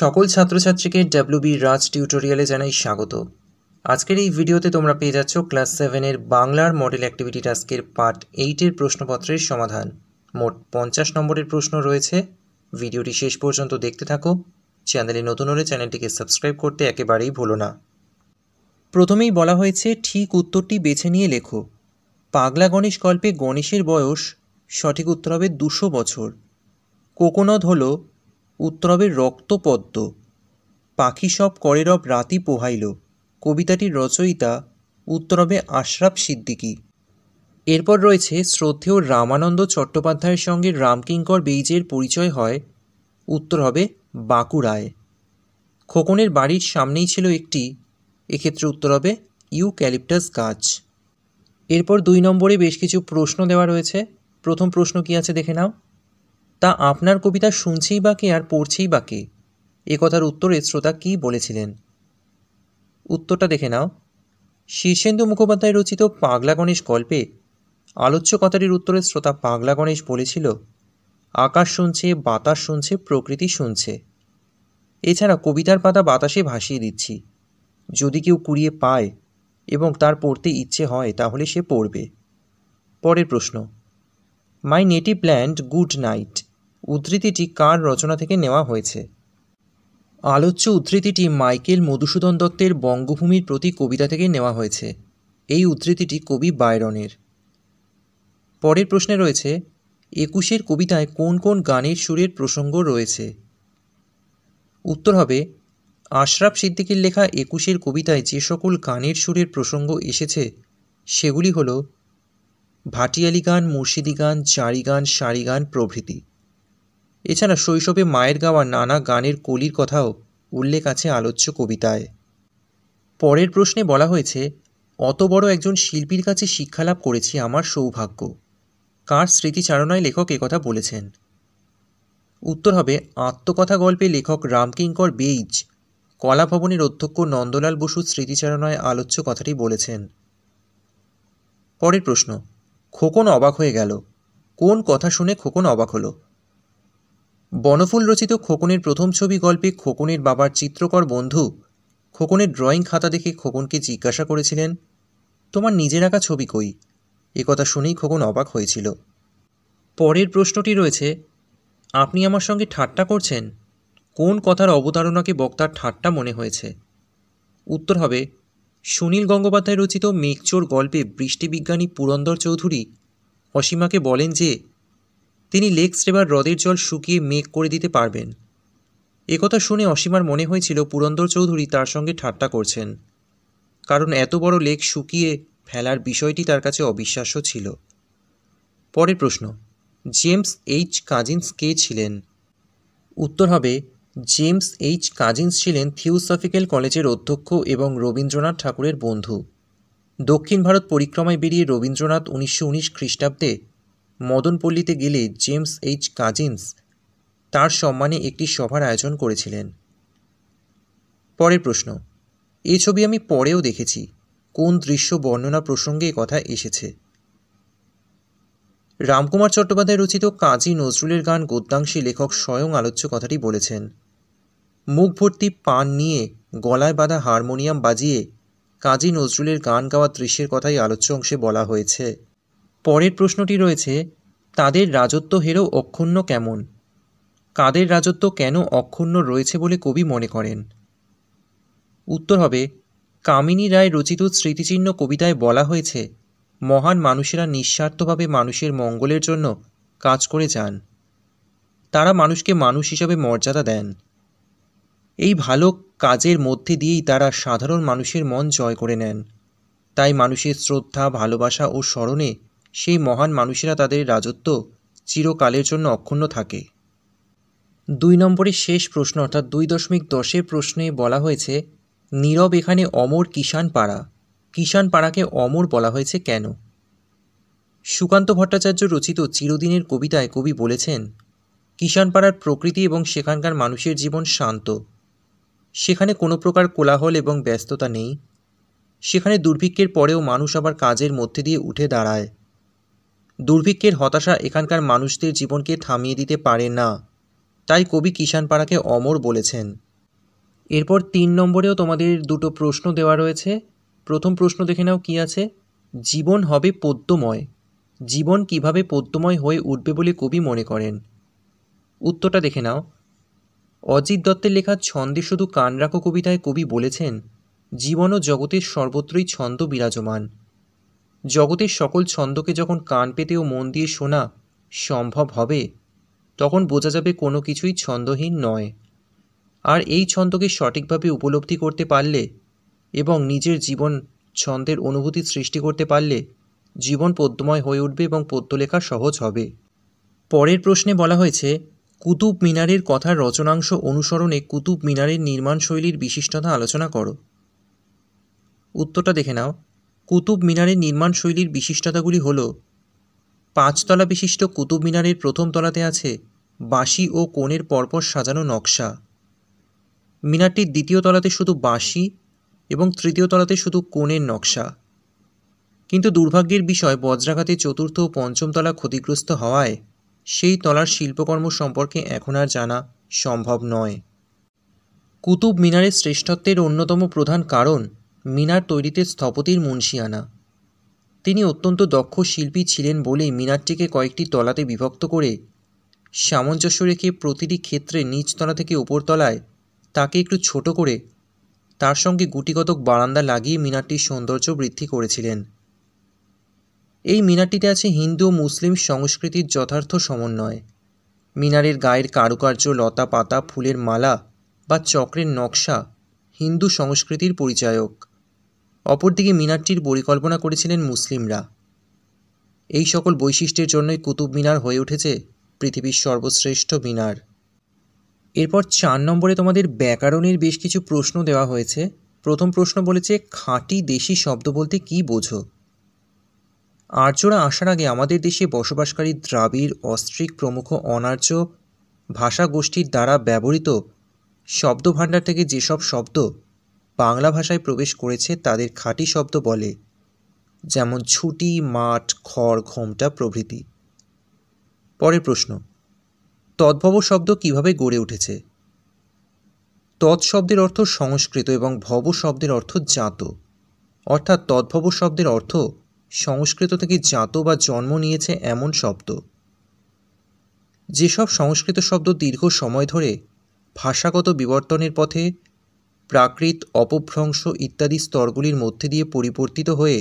সকল ছাত্রছাত্রীকে বি রাজ টিউটোরিয়ালে জানাই স্বাগত আজকের এই ভিডিওতে তোমরা পেয়ে যাচ্ছ ক্লাস সেভেনের বাংলার মডেল অ্যাক্টিভিটি টাস্কের পার্ট এইটের প্রশ্নপত্রের সমাধান মোট পঞ্চাশ নম্বরের প্রশ্ন রয়েছে ভিডিওটি শেষ পর্যন্ত দেখতে থাকো চ্যানেলে নতুন হলে চ্যানেলটিকে সাবস্ক্রাইব করতে একেবারেই ভুলো না প্রথমেই বলা হয়েছে ঠিক উত্তরটি বেছে নিয়ে লেখো পাগলা গণেশ গল্পে গণেশের বয়স সঠিক উত্তর হবে দুশো বছর কোকোনদ হলো উত্তরবের রক্তপদ্ম পাখি সব করে রব রাতি পোহাইল কবিতাটির রচয়িতা উত্তরবে আশরাফ সিদ্দিকী এরপর রয়েছে শ্রদ্ধেয় রামানন্দ চট্টোপাধ্যায়ের সঙ্গে রামকিঙ্কর বেইজের পরিচয় হয় উত্তর হবে বাঁকুড়ায় খোকনের বাড়ির সামনেই ছিল একটি এক্ষেত্রে উত্তর হবে ইউক্যালিপটাস গাছ এরপর দুই নম্বরে বেশ কিছু প্রশ্ন দেওয়া রয়েছে প্রথম প্রশ্ন কি আছে দেখে নাও তা আপনার কবিতা শুনছেই বা কে আর পড়ছেই বা কে এ কথার উত্তরে শ্রোতা কী বলেছিলেন উত্তরটা দেখে নাও শীর্ষেন্দু মুখোপাধ্যায় রচিত পাগলা গণেশ গল্পে আলোচ্য কথাটির উত্তরে শ্রোতা পাগলা গণেশ বলেছিল আকাশ শুনছে বাতাস শুনছে প্রকৃতি শুনছে এছাড়া কবিতার পাতা বাতাসে ভাসিয়ে দিচ্ছি যদি কেউ কুড়িয়ে পায় এবং তার পড়তে ইচ্ছে হয় তাহলে সে পড়বে পরের প্রশ্ন my native land good night উদ্ধৃতিটি কার রচনা থেকে নেওয়া হয়েছে আলোচ্য উদ্ধৃতিটি মাইকেল মধুসূদন দত্তের বঙ্গভূমির প্রতি কবিতা থেকে নেওয়া হয়েছে এই উদ্ধৃতিটি কবি বায়রনের পরের প্রশ্নে রয়েছে একুশের কবিতায় কোন কোন গানের সুরের প্রসঙ্গ রয়েছে উত্তর হবে আশরাফ সিদ্দিকীর লেখা একুশের কবিতায় যে সকল গানের সুরের প্রসঙ্গ এসেছে সেগুলি হল ভাটিয়ালি গান মুর্শিদি গান চারি গান সারি গান প্রভৃতি এছাড়া শৈশবে মায়ের গাওয়া নানা গানের কলির কথাও উল্লেখ আছে আলোচ্য কবিতায় পরের প্রশ্নে বলা হয়েছে অত বড় একজন শিল্পীর কাছে শিক্ষালাভ করেছি আমার সৌভাগ্য কার স্মৃতিচারণায় লেখক কথা বলেছেন উত্তর হবে আত্মকথা গল্পে লেখক রামকিঙ্কর বেইজ কলাভবনের অধ্যক্ষ নন্দলাল বসু স্মৃতিচারণায় আলোচ্য কথাটি বলেছেন পরের প্রশ্ন খোকন অবাক হয়ে গেল কোন কথা শুনে খোকন অবাক হলো বনফুল রচিত খোকনের প্রথম ছবি গল্পে খোকনের বাবার চিত্রকর বন্ধু খোকনের ড্রয়িং খাতা দেখে খোকনকে জিজ্ঞাসা করেছিলেন তোমার নিজের আঁকা ছবি কই একথা শুনেই খোকন অবাক হয়েছিল পরের প্রশ্নটি রয়েছে আপনি আমার সঙ্গে ঠাট্টা করছেন কোন কথার অবতারণাকে বক্তার ঠাট্টা মনে হয়েছে উত্তর হবে সুনীল গঙ্গোপাধ্যায় রচিত মেঘচোর গল্পে বৃষ্টিবিজ্ঞানী পুরন্দর চৌধুরী অসীমাকে বলেন যে তিনি লেক স্লেবার হ্রদের জল শুকিয়ে মেঘ করে দিতে পারবেন একথা শুনে অসীমার মনে হয়েছিল পুরন্দর চৌধুরী তার সঙ্গে ঠাট্টা করছেন কারণ এত বড় লেক শুকিয়ে ফেলার বিষয়টি তার কাছে অবিশ্বাস্য ছিল পরের প্রশ্ন জেমস এইচ কাজিন্স কে ছিলেন উত্তর হবে জেমস এইচ কাজিন্স ছিলেন থিওসফিক্যাল কলেজের অধ্যক্ষ এবং রবীন্দ্রনাথ ঠাকুরের বন্ধু দক্ষিণ ভারত পরিক্রমায় বেরিয়ে রবীন্দ্রনাথ উনিশশো উনিশ খ্রিস্টাব্দে মদনপল্লীতে গেলে জেমস এইচ কাজিন্স তার সম্মানে একটি সভার আয়োজন করেছিলেন পরের প্রশ্ন এ ছবি আমি পরেও দেখেছি কোন দৃশ্য বর্ণনা প্রসঙ্গে কথা এসেছে রামকুমার চট্টোপাধ্যায় রচিত কাজী নজরুলের গান গদ্যাংশী লেখক স্বয়ং আলোচ্য কথাটি বলেছেন মুখ ভর্তি পান নিয়ে গলায় বাঁধা হারমোনিয়াম বাজিয়ে কাজী নজরুলের গান গাওয়া দৃশ্যের কথাই আলোচ্য অংশে বলা হয়েছে পরের প্রশ্নটি রয়েছে তাদের রাজত্ব হেরো অক্ষুণ্ণ কেমন কাদের রাজত্ব কেন অক্ষুণ্ণ রয়েছে বলে কবি মনে করেন উত্তর হবে কামিনী রায় রচিত স্মৃতিচিহ্ন কবিতায় বলা হয়েছে মহান মানুষেরা নিঃস্বার্থভাবে মানুষের মঙ্গলের জন্য কাজ করে যান তারা মানুষকে মানুষ হিসাবে মর্যাদা দেন এই ভালো কাজের মধ্যে দিয়েই তারা সাধারণ মানুষের মন জয় করে নেন তাই মানুষের শ্রদ্ধা ভালোবাসা ও স্মরণে সেই মহান মানুষেরা তাদের রাজত্ব চিরকালের জন্য অক্ষুণ্ণ থাকে দুই নম্বরের শেষ প্রশ্ন অর্থাৎ দুই দশমিক দশের প্রশ্নে বলা হয়েছে নীরব এখানে অমর কিষাণ পাড়া কিষাণ পাড়াকে অমর বলা হয়েছে কেন সুকান্ত ভট্টাচার্য রচিত চিরদিনের কবিতায় কবি বলেছেন পাড়ার প্রকৃতি এবং সেখানকার মানুষের জীবন শান্ত সেখানে কোনো প্রকার কোলাহল এবং ব্যস্ততা নেই সেখানে দুর্ভিক্ষের পরেও মানুষ আবার কাজের মধ্যে দিয়ে উঠে দাঁড়ায় দুর্ভিক্ষের হতাশা এখানকার মানুষদের জীবনকে থামিয়ে দিতে পারে না তাই কবি কিষান পাড়াকে অমর বলেছেন এরপর তিন নম্বরেও তোমাদের দুটো প্রশ্ন দেওয়া রয়েছে প্রথম প্রশ্ন দেখে নাও কী আছে জীবন হবে পদ্যময় জীবন কিভাবে পদ্যময় হয়ে উঠবে বলে কবি মনে করেন উত্তরটা দেখে নাও অজিত দত্তের লেখা ছন্দে শুধু কান রাখো কবিতায় কবি বলেছেন জীবন ও জগতের সর্বত্রই ছন্দ বিরাজমান জগতের সকল ছন্দকে যখন কান পেতে ও মন দিয়ে শোনা সম্ভব হবে তখন বোঝা যাবে কোনো কিছুই ছন্দহীন নয় আর এই ছন্দকে সঠিকভাবে উপলব্ধি করতে পারলে এবং নিজের জীবন ছন্দের অনুভূতি সৃষ্টি করতে পারলে জীবন পদ্যময় হয়ে উঠবে এবং পদ্য লেখা সহজ হবে পরের প্রশ্নে বলা হয়েছে কুতুব মিনারের কথার রচনাংশ অনুসরণে কুতুব মিনারের নির্মাণ শৈলীর বিশিষ্টতা আলোচনা করো উত্তরটা দেখে নাও কুতুব মিনারের নির্মাণ শৈলীর বিশিষ্টতাগুলি হল পাঁচতলা বিশিষ্ট কুতুব মিনারের প্রথম তলাতে আছে বাঁশি ও কোণের পরপর সাজানো নকশা মিনারটির দ্বিতীয় তলাতে শুধু বাঁশি এবং তৃতীয় তলাতে শুধু কোণের নকশা কিন্তু দুর্ভাগ্যের বিষয় বজ্রাঘাতে চতুর্থ ও পঞ্চম তলা ক্ষতিগ্রস্ত হওয়ায় সেই তলার শিল্পকর্ম সম্পর্কে এখন আর জানা সম্ভব নয় কুতুব মিনারের শ্রেষ্ঠত্বের অন্যতম প্রধান কারণ মিনার তৈরিতে স্থপতির মুন্সিয়ানা তিনি অত্যন্ত দক্ষ শিল্পী ছিলেন বলেই মিনারটিকে কয়েকটি তলাতে বিভক্ত করে সামঞ্জস্য রেখে প্রতিটি ক্ষেত্রে নিচতলা থেকে ওপরতলায় তাকে একটু ছোট করে তার সঙ্গে গুটিগতক বারান্দা লাগিয়ে মিনারটির সৌন্দর্য বৃদ্ধি করেছিলেন এই মিনারটিতে আছে হিন্দু ও মুসলিম সংস্কৃতির যথার্থ সমন্বয় মিনারের গায়ের কারুকার্য লতা পাতা ফুলের মালা বা চক্রের নকশা হিন্দু সংস্কৃতির পরিচায়ক অপরদিকে মিনারটির পরিকল্পনা করেছিলেন মুসলিমরা এই সকল বৈশিষ্ট্যের জন্যই কুতুব মিনার হয়ে উঠেছে পৃথিবীর সর্বশ্রেষ্ঠ মিনার এরপর চার নম্বরে তোমাদের ব্যাকরণের বেশ কিছু প্রশ্ন দেওয়া হয়েছে প্রথম প্রশ্ন বলেছে খাঁটি দেশি শব্দ বলতে কি বোঝো আর্যরা আসার আগে আমাদের দেশে বসবাসকারী দ্রাবিড় অস্ট্রিক প্রমুখ অনার্য ভাষাগোষ্ঠীর দ্বারা ব্যবহৃত শব্দভাণ্ডার থেকে যেসব শব্দ বাংলা ভাষায় প্রবেশ করেছে তাদের খাঁটি শব্দ বলে যেমন ছুটি মাঠ খড় ঘোমটা প্রভৃতি পরের প্রশ্ন তদ্ভব শব্দ কিভাবে গড়ে উঠেছে তৎ শব্দের অর্থ সংস্কৃত এবং ভব শব্দের অর্থ জাত অর্থাৎ তদ্ভব শব্দের অর্থ সংস্কৃত থেকে জাত বা জন্ম নিয়েছে এমন শব্দ যেসব সংস্কৃত শব্দ দীর্ঘ সময় ধরে ভাষাগত বিবর্তনের পথে প্রাকৃত অপভ্রংশ ইত্যাদি স্তরগুলির মধ্যে দিয়ে পরিবর্তিত হয়ে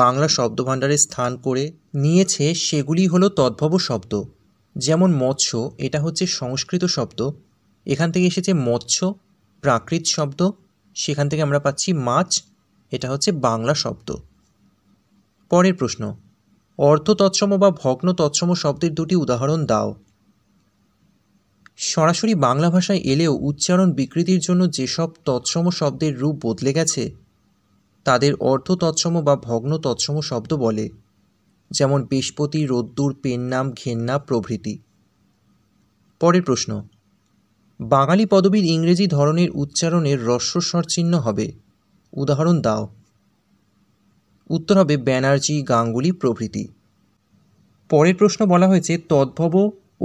বাংলা শব্দভাণ্ডারে স্থান করে নিয়েছে সেগুলি হলো তদ্ভব শব্দ যেমন মৎস্য এটা হচ্ছে সংস্কৃত শব্দ এখান থেকে এসেছে মৎস্য প্রাকৃত শব্দ সেখান থেকে আমরা পাচ্ছি মাছ এটা হচ্ছে বাংলা শব্দ পরের প্রশ্ন অর্থ তৎসম বা ভগ্ন তৎসম শব্দের দুটি উদাহরণ দাও সরাসরি বাংলা ভাষায় এলেও উচ্চারণ বিকৃতির জন্য যেসব তৎসম শব্দের রূপ বদলে গেছে তাদের অর্থ তৎসম বা ভগ্ন তৎসম শব্দ বলে যেমন বৃহস্পতি রোদ্দুর পেন্নাম ঘেন্না প্রভৃতি পরের প্রশ্ন বাঙালি পদবীর ইংরেজি ধরনের উচ্চারণের হ্রস্বস্বর চিহ্ন হবে উদাহরণ দাও উত্তর হবে ব্যানার্জি গাঙ্গুলি প্রভৃতি পরের প্রশ্ন বলা হয়েছে তদ্ভব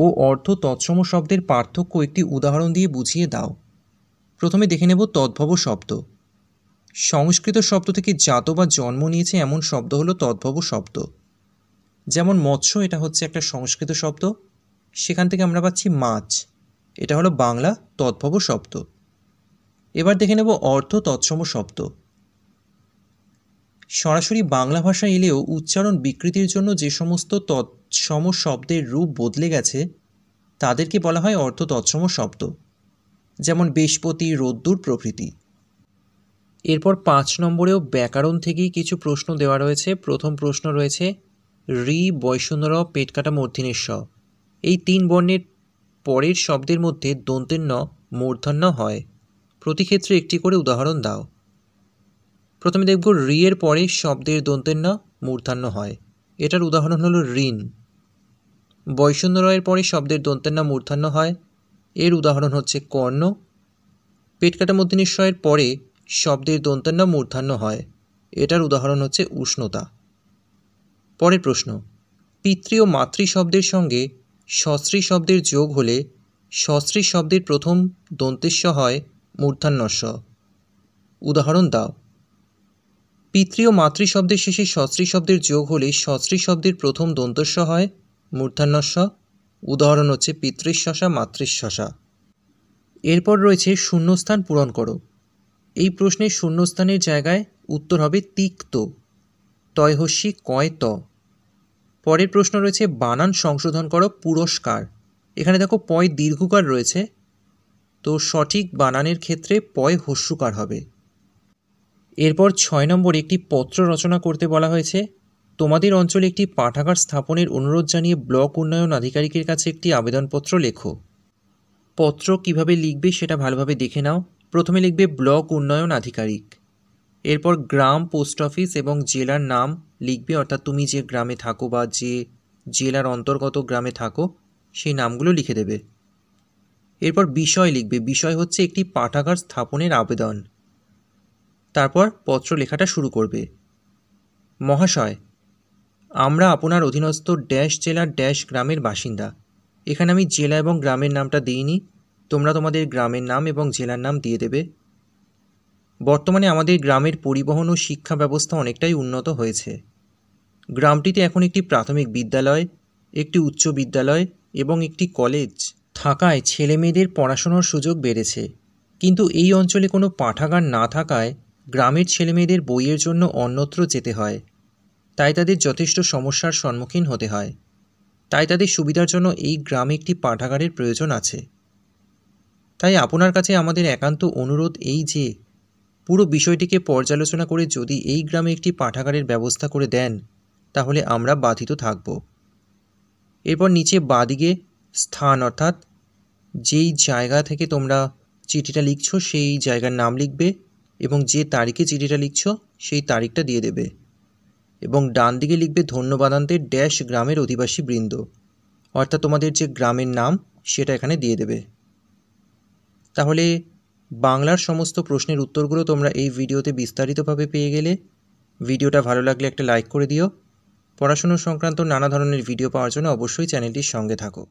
ও অর্থ তৎসম শব্দের পার্থক্য একটি উদাহরণ দিয়ে বুঝিয়ে দাও প্রথমে দেখে নেব তদ্ভব শব্দ সংস্কৃত শব্দ থেকে জাত বা জন্ম নিয়েছে এমন শব্দ হলো তদ্ভব শব্দ যেমন মৎস্য এটা হচ্ছে একটা সংস্কৃত শব্দ সেখান থেকে আমরা পাচ্ছি মাছ এটা হলো বাংলা তদ্ভব শব্দ এবার দেখে নেব অর্থ তৎসম শব্দ সরাসরি বাংলা ভাষা এলেও উচ্চারণ বিকৃতির জন্য যে সমস্ত তৎ তৎসম শব্দের রূপ বদলে গেছে তাদেরকে বলা হয় অর্থ তৎসম শব্দ যেমন বৃহস্পতি রোদ্দুর প্রভৃতি এরপর পাঁচ নম্বরেও ব্যাকরণ থেকেই কিছু প্রশ্ন দেওয়া রয়েছে প্রথম প্রশ্ন রয়েছে রি বৈষণ্যর পেটকাটা মূর্ধিনের স এই তিন বর্ণের পরের শব্দের মধ্যে দন্তের ন মূর্ধন্য হয় প্রতিক্ষেত্রে একটি করে উদাহরণ দাও প্রথমে দেখব রি এর পরে শব্দের দন্তের ন মূর্ধন্য হয় এটার উদাহরণ হলো ঋণ বৈষণ্য রয়ের পরে শব্দের দন্তের নাম মূর্ধান্য হয় এর উদাহরণ হচ্ছে কর্ণ পেটকাটা মধ্য পরে শব্দের দন্তের নাম মূর্ধান্য হয় এটার উদাহরণ হচ্ছে উষ্ণতা পরের প্রশ্ন পিতৃ ও মাতৃ শব্দের সঙ্গে সশ্রী শব্দের যোগ হলে সশ্রী শব্দের প্রথম দন্তেস্য হয় মূর্ধান্যস্ব উদাহরণ দাও পিতৃ ও মাতৃ শব্দের শেষে সশ্রী শব্দের যোগ হলে সশ্রী শব্দের প্রথম দন্তস্ব হয় মূর্ধান্যস্ব উদাহরণ হচ্ছে পিতৃশ্বশা মাতৃশ্বশা এরপর রয়েছে শূন্যস্থান পূরণ করো এই প্রশ্নে শূন্যস্থানের জায়গায় উত্তর হবে তিক্ত তয়হস্যি কয় ত পরের প্রশ্ন রয়েছে বানান সংশোধন করো পুরস্কার এখানে দেখো পয় দীর্ঘকার রয়েছে তো সঠিক বানানের ক্ষেত্রে পয় হস্যকার হবে এরপর ছয় নম্বর একটি পত্র রচনা করতে বলা হয়েছে তোমাদের অঞ্চলে একটি পাঠাগার স্থাপনের অনুরোধ জানিয়ে ব্লক উন্নয়ন আধিকারিকের কাছে একটি আবেদনপত্র লেখো পত্র কিভাবে লিখবে সেটা ভালোভাবে দেখে নাও প্রথমে লিখবে ব্লক উন্নয়ন আধিকারিক এরপর গ্রাম পোস্ট অফিস এবং জেলার নাম লিখবে অর্থাৎ তুমি যে গ্রামে থাকো বা যে জেলার অন্তর্গত গ্রামে থাকো সেই নামগুলো লিখে দেবে এরপর বিষয় লিখবে বিষয় হচ্ছে একটি পাঠাগার স্থাপনের আবেদন তারপর পত্র লেখাটা শুরু করবে মহাশয় আমরা আপনার অধীনস্থ ড্যাশ জেলার ড্যাশ গ্রামের বাসিন্দা এখানে আমি জেলা এবং গ্রামের নামটা দিইনি তোমরা তোমাদের গ্রামের নাম এবং জেলার নাম দিয়ে দেবে বর্তমানে আমাদের গ্রামের পরিবহন ও শিক্ষা ব্যবস্থা অনেকটাই উন্নত হয়েছে গ্রামটিতে এখন একটি প্রাথমিক বিদ্যালয় একটি উচ্চ বিদ্যালয় এবং একটি কলেজ থাকায় ছেলেমেয়েদের পড়াশোনার সুযোগ বেড়েছে কিন্তু এই অঞ্চলে কোনো পাঠাগার না থাকায় গ্রামের ছেলেমেয়েদের বইয়ের জন্য অন্যত্র যেতে হয় তাই তাদের যথেষ্ট সমস্যার সম্মুখীন হতে হয় তাই তাদের সুবিধার জন্য এই গ্রামে একটি পাঠাগারের প্রয়োজন আছে তাই আপনার কাছে আমাদের একান্ত অনুরোধ এই যে পুরো বিষয়টিকে পর্যালোচনা করে যদি এই গ্রামে একটি পাঠাগারের ব্যবস্থা করে দেন তাহলে আমরা বাধিত থাকব এরপর নিচে বাদিকে স্থান অর্থাৎ যেই জায়গা থেকে তোমরা চিঠিটা লিখছ সেই জায়গার নাম লিখবে এবং যে তারিখে চিঠিটা লিখছ সেই তারিখটা দিয়ে দেবে এবং ডান দিকে লিখবে ধন্যবাদান্তের ড্যাশ গ্রামের অধিবাসী বৃন্দ অর্থাৎ তোমাদের যে গ্রামের নাম সেটা এখানে দিয়ে দেবে তাহলে বাংলার সমস্ত প্রশ্নের উত্তরগুলো তোমরা এই ভিডিওতে বিস্তারিতভাবে পেয়ে গেলে ভিডিওটা ভালো লাগলে একটা লাইক করে দিও পড়াশুনো সংক্রান্ত নানা ধরনের ভিডিও পাওয়ার জন্য অবশ্যই চ্যানেলটির সঙ্গে থাকো